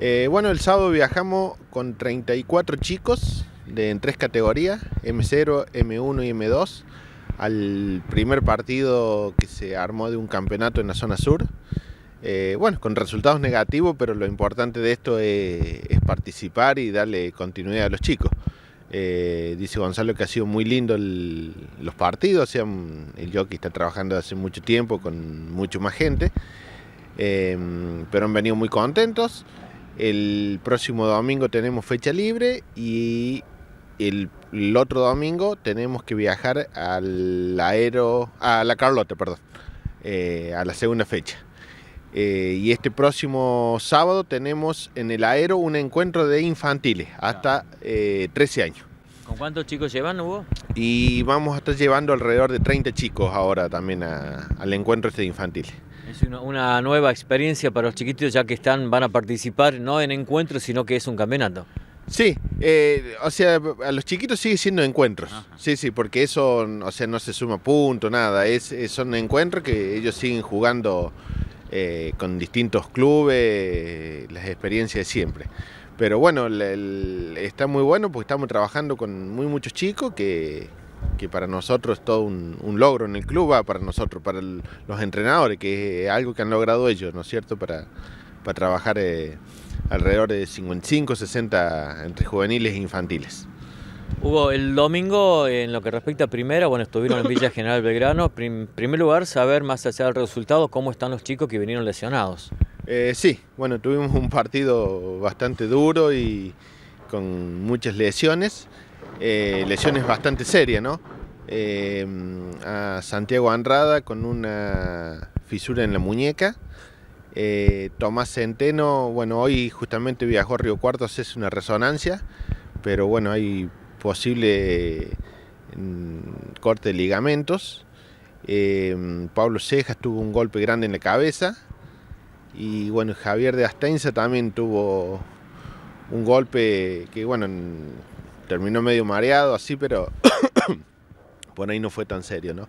Eh, bueno, el sábado viajamos con 34 chicos de, en tres categorías, M0, M1 y M2, al primer partido que se armó de un campeonato en la zona sur. Eh, bueno, con resultados negativos, pero lo importante de esto es, participar y darle continuidad a los chicos. Eh, dice Gonzalo que ha sido muy lindo los partidos, mm, el jockey está trabajando hace mucho tiempo con mucho más gente, pero han venido muy contentos. El próximo domingo tenemos fecha libre y el, otro domingo tenemos que viajar al aero, a la Carlota, perdón, eh, a la segunda fecha. Eh, y este próximo sábado tenemos en el aero un encuentro de infantiles hasta 13 ah. eh, años. ¿Con cuántos chicos llevan, Hugo? Y vamos a estar llevando alrededor de 30 chicos ahora también al encuentro este infantil. Es una, nueva experiencia para los chiquitos ya que están, van a participar no en encuentros, sino que es un campeonato. Sí, eh, o sea, a los chiquitos sigue siendo encuentros, sí, sí, porque eso, o sea, no se suma punto, nada, es, son encuentros que ellos siguen jugando eh, con distintos clubes, las experiencias de siempre. Pero bueno, está muy bueno porque estamos trabajando con muy muchos chicos que, para nosotros es todo un, logro en el club, para nosotros, para los entrenadores, que es algo que han logrado ellos, ¿no es cierto? Para, para trabajar eh, alrededor de 55, 60 entre juveniles e infantiles. Hugo, el domingo, en lo que respecta a primera, bueno, estuvieron en Villa General Belgrano. En primer lugar, saber más allá del resultado cómo están los chicos que vinieron lesionados. Eh, sí, bueno, tuvimos un partido bastante duro y con muchas lesiones, eh, lesiones bastante serias, ¿no? Eh, a Santiago Andrada con una fisura en la muñeca. Tomás Centeno, bueno, hoy justamente viajó a Río Cuartos, es una resonancia, pero bueno, hay posible mm, corte de ligamentos. Pablo Cejas tuvo un golpe grande en la cabeza. Y bueno, Javier de Astenza también tuvo un golpe que, bueno, terminó medio mareado, así, pero por ahí no fue tan serio, ¿no?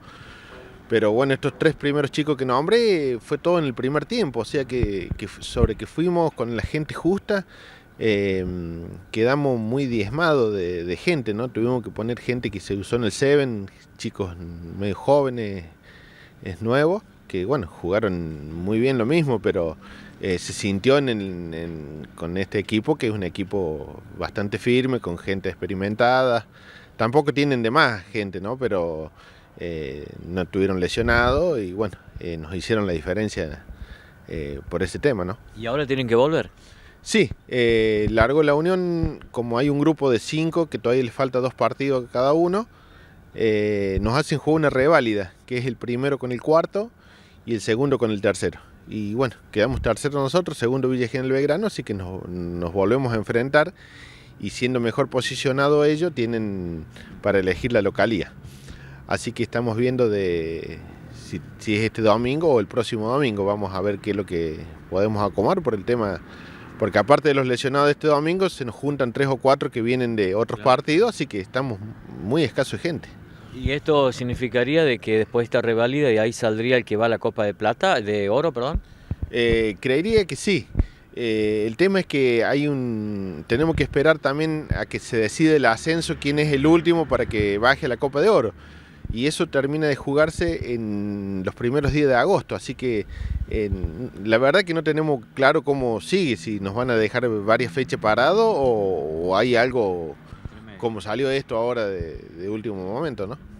Pero bueno, estos tres primeros chicos que nombré fue todo en el primer tiempo, o sea que, sobre que fuimos con la gente justa, em, quedamos muy diezmados de, gente, ¿no? Tuvimos que poner gente que se usó en el Seven, chicos medio jóvenes, es nuevo que bueno, jugaron muy bien lo mismo, pero eh, se sintió en, con este equipo que es un equipo bastante firme, con gente experimentada. Tampoco tienen de más gente, ¿no? Pero eh, no tuvieron lesionado y bueno, eh, nos hicieron la diferencia por ese tema, ¿no? ¿Y ahora tienen que volver? Sí, largo la unión, como hay un grupo de cinco que todavía les falta dos partidos a cada uno, nos hacen jugar una reválida, que es el primero con el cuarto y el segundo con el tercero. Y bueno, quedamos tercero nosotros, segundo Villa General Belgrano, así que nos, volvemos a enfrentar y siendo mejor posicionado ellos tienen para elegir la localía. Así que estamos viendo de si, es este domingo o el próximo domingo, vamos a ver qué es lo que podemos acomodar por el tema, porque aparte de los lesionados este domingo se nos juntan tres o cuatro que vienen de otros partidos, así que estamos muy escasos de gente. ¿Y esto significaría de que después está revalida y ahí saldría el que va a la Copa de Plata, de Oro, perdón? Eh, creería que sí. Eh, el tema es que hay un, tenemos que esperar también a que se decida el ascenso, quién es el último para que baje la Copa de Oro. Y eso termina de jugarse en los primeros días de agosto, así que la verdad que no tenemos claro cómo sigue, si nos van a dejar varias fechas parado o hay algo cómo salió esto ahora de, de último momento, ¿no?